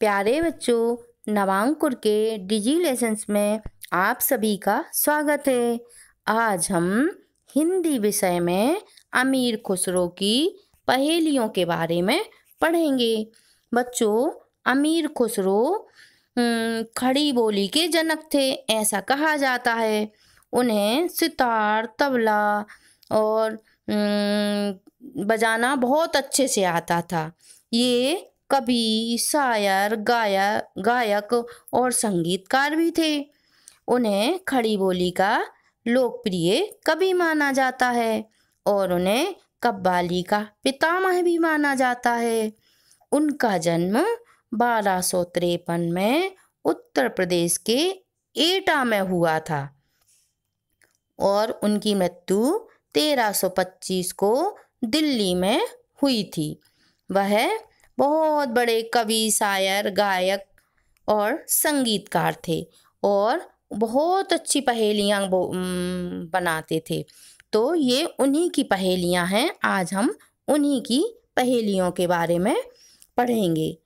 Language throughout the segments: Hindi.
प्यारे बच्चों नवांकुर के डिजी लेसन्स में आप सभी का स्वागत है आज हम हिंदी विषय में अमीर खुसरो की पहेलियों के बारे में पढ़ेंगे बच्चों अमीर खुसरो हम्म, खड़ी बोली के जनक थे ऐसा कहा जाता है उन्हें सितार तबला और हम्म, बजाना बहुत अच्छे से आता था ये कवि शायर गायक गायक और संगीतकार भी थे उन्हें खड़ी बोली का लोकप्रिय कवि माना जाता है और उन्हें कब्बाली का पितामह भी माना जाता है उनका जन्म बारह सौ तिरपन में उत्तर प्रदेश के एटा में हुआ था और उनकी मृत्यु 1325 को दिल्ली में हुई थी वह बहुत बड़े कवि शायर गायक और संगीतकार थे और बहुत अच्छी पहेलियाँ बनाते थे तो ये उन्हीं की पहेलियाँ हैं आज हम उन्हीं की पहेलियों के बारे में पढ़ेंगे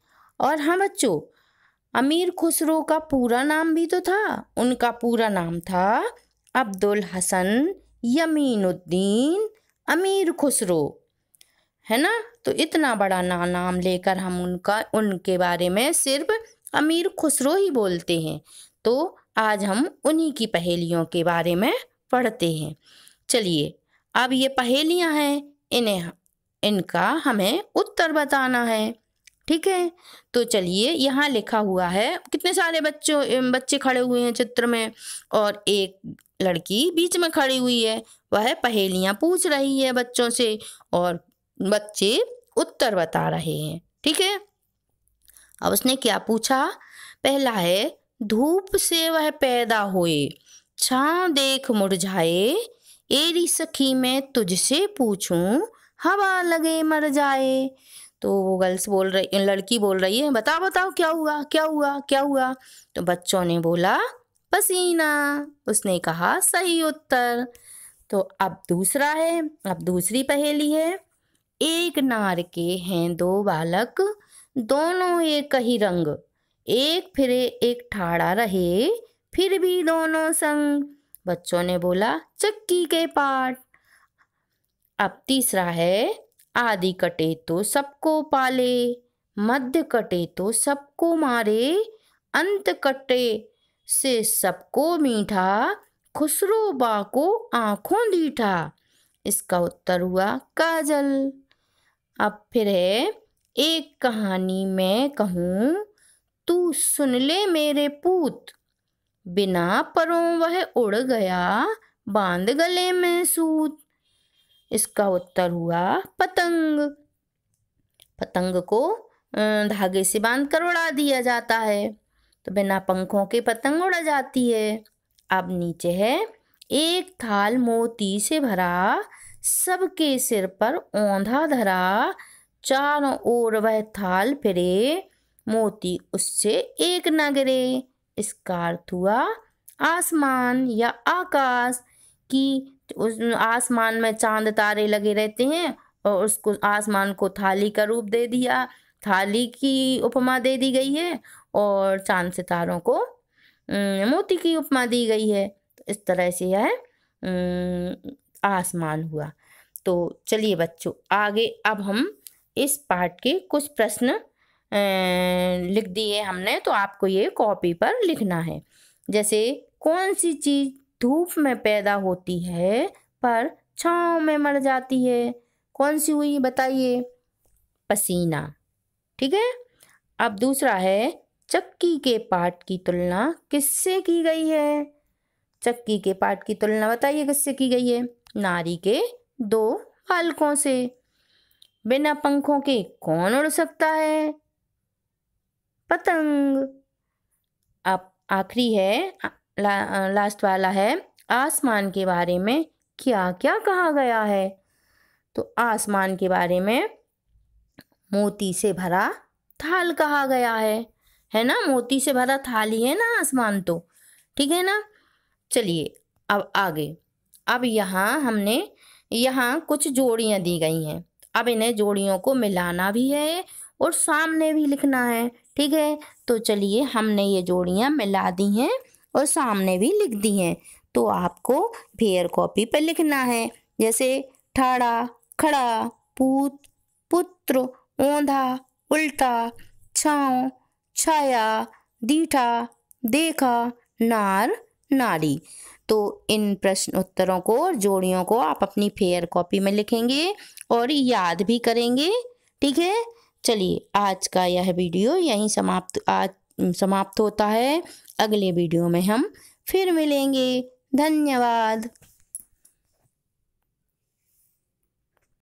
और हाँ बच्चों अमीर खुसरो का पूरा नाम भी तो था उनका पूरा नाम था अब्दुल हसन यमीनुद्दीन अमीर खुसरो है ना तो इतना बड़ा ना नाम लेकर हम उनका उनके बारे में सिर्फ अमीर खुसरो ही बोलते हैं तो आज हम उन्हीं की पहेलियों के बारे में पढ़ते हैं चलिए अब ये पहेलियाँ हैं इन्हें इनका हमें उत्तर बताना है ठीक है तो चलिए यहाँ लिखा हुआ है कितने सारे बच्चों बच्चे खड़े हुए हैं चित्र में और एक लड़की बीच में खड़ी हुई है वह पहेलियाँ पूछ रही है बच्चों से और बच्चे उत्तर बता रहे हैं ठीक है अब उसने क्या पूछा पहला है धूप से वह पैदा हुए छा देख मुरझाए एरी सखी मैं तुझसे पूछूं हवा लगे मर जाए तो वो गर्ल्स बोल रही लड़की बोल रही है बताओ बताओ क्या हुआ क्या हुआ क्या हुआ तो बच्चों ने बोला पसीना उसने कहा सही उत्तर तो अब दूसरा है अब दूसरी पहेली है एक नार के हैं दो बालक दोनों एक ही रंग एक फिरे एक ठाड़ा रहे फिर भी दोनों संग बच्चों ने बोला चक्की के पाठ अब तीसरा है आदि कटे तो सबको पाले मध्य कटे तो सबको मारे अंत कटे से सबको मीठा खुसरो बा को आंखों दीठा इसका उत्तर हुआ काजल अब फिर है एक कहानी मैं कहूँ तू सुन ले मेरे पूत बिना परों वह उड़ गया बांध गले में सूत इसका उत्तर हुआ पतंग पतंग को धागे से बांध कर उड़ा दिया जाता है तो बिना पंखों के पतंग उड़ जाती है अब नीचे है एक थाल मोती से भरा सबके सिर पर औंधा धरा चारों ओर वह थाल फिरे मोती उससे एक न गिरे इसका अर्थ हुआ आसमान या आकाश की उस आसमान में चांद तारे लगे रहते हैं और उसको आसमान को थाली का रूप दे दिया थाली की उपमा दे दी गई है और चांद सितारों को मोती की उपमा दी गई है इस तरह से यह आसमान हुआ तो चलिए बच्चों आगे अब हम इस पार्ट के कुछ प्रश्न लिख दिए हमने तो आपको ये कॉपी पर लिखना है जैसे कौन सी चीज़ धूप में पैदा होती है पर छाँव में मर जाती है कौन सी हुई बताइए पसीना ठीक है अब दूसरा है चक्की के पार्ट की तुलना किससे की गई है चक्की के पार्ट की तुलना बताइए किससे की गई है नारी के दो हल्कों से बिना पंखों के कौन उड़ सकता है पतंग अब आखिरी है ला, लास्ट वाला है आसमान के बारे में क्या क्या कहा गया है तो आसमान के बारे में मोती से भरा थाल कहा गया है है ना मोती से भरा थाल ही है ना आसमान तो ठीक है ना चलिए अब आगे अब यहाँ हमने यहाँ कुछ जोड़ियाँ दी गई हैं अब इन्हें जोड़ियों को मिलाना भी है और सामने भी लिखना है ठीक है तो चलिए हमने ये जोड़ियाँ मिला दी हैं और सामने भी लिख दी हैं तो आपको फेयर कॉपी पर लिखना है जैसे ठाड़ा खड़ा पूत पुत्र ओंधा उल्टा छाँव छाया दीठा देखा नार नारी तो इन प्रश्न उत्तरों को और जोड़ियों को आप अपनी फेयर कॉपी में लिखेंगे और याद भी करेंगे ठीक है चलिए आज का यह वीडियो यहीं समाप्त आज समाप्त होता है अगले वीडियो में हम फिर मिलेंगे धन्यवाद